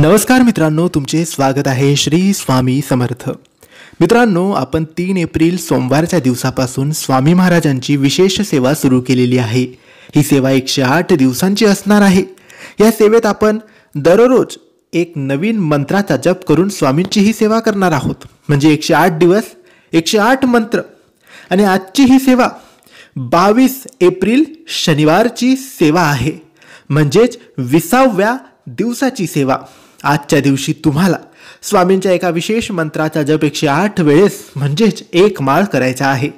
नमस्कार मित्रांनो तुमचे स्वागत आहे श्री स्वामी समर्थ मित्रांनो आपण तीन एप्रिल सोमवारच्या दिवसापासून स्वामी महाराजांची विशेष सेवा सुरू केलेली आहे ही सेवा एकशे आठ दिवसांची असणार आहे या सेवेत आपण दररोज एक नवीन मंत्राचा जप करून स्वामींची ही सेवा करणार आहोत म्हणजे एकशे आठ दिवस एकशे आठ मंत्र आणि आजची ही सेवा बावीस एप्रिल शनिवारची सेवा आहे म्हणजेच विसाव्या दिवसाची सेवा आजच्या दिवशी तुम्हाला स्वामींच्या एका विशेष मंत्राचा जप आठ वेळेस म्हणजेच एक माळ करायचा आहे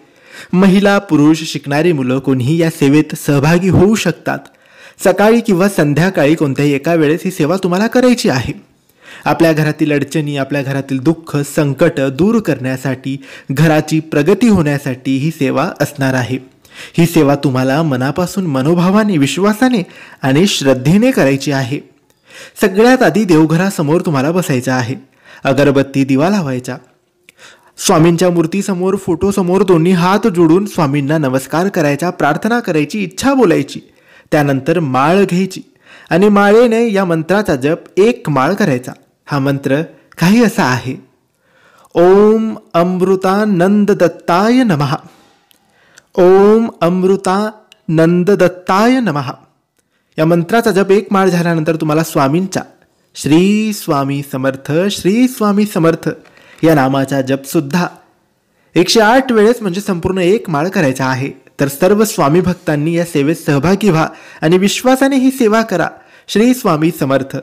महिला पुरुष शिकणारी मुलं कोणीही या सेवेत सहभागी होऊ शकतात सकाळी किंवा संध्याकाळी कोणत्याही एका वेळेस ही सेवा तुम्हाला करायची आहे आपल्या घरातील अडचणी आपल्या घरातील दुःख संकट दूर करण्यासाठी घराची प्रगती होण्यासाठी ही सेवा असणार आहे ही सेवा तुम्हाला मनापासून मनोभावाने विश्वासाने आणि श्रद्धेने करायची आहे सगळ्यात आधी देवघरासमोर तुम्हाला बसायचं आहे अगरबत्ती दिवा लावायचा स्वामींच्या मूर्तीसमोर फोटोसमोर दोन्ही हात जोडून स्वामींना नमस्कार करायचा प्रार्थना करायची इच्छा बोलायची त्यानंतर माळ घ्यायची आणि माळेने या मंत्राचा जप एक माळ करायचा हा मंत्र काही असा आहे ओम अमृता नंद दत्ताय नमः ओम अमृता दत्ताय नमः या मंत्राचा जप एक माळ झाल्यानंतर तुम्हाला स्वामींचा श्री स्वामी समर्थ श्री स्वामी समर्थ या नामाचा जपसुद्धा एकशे आठ वेळेस म्हणजे संपूर्ण एक माळ करायचा आहे तर सर्व स्वामी भक्तांनी या सेवेत सहभागी व्हा आणि विश्वासाने ही सेवा करा श्री स्वामी समर्थ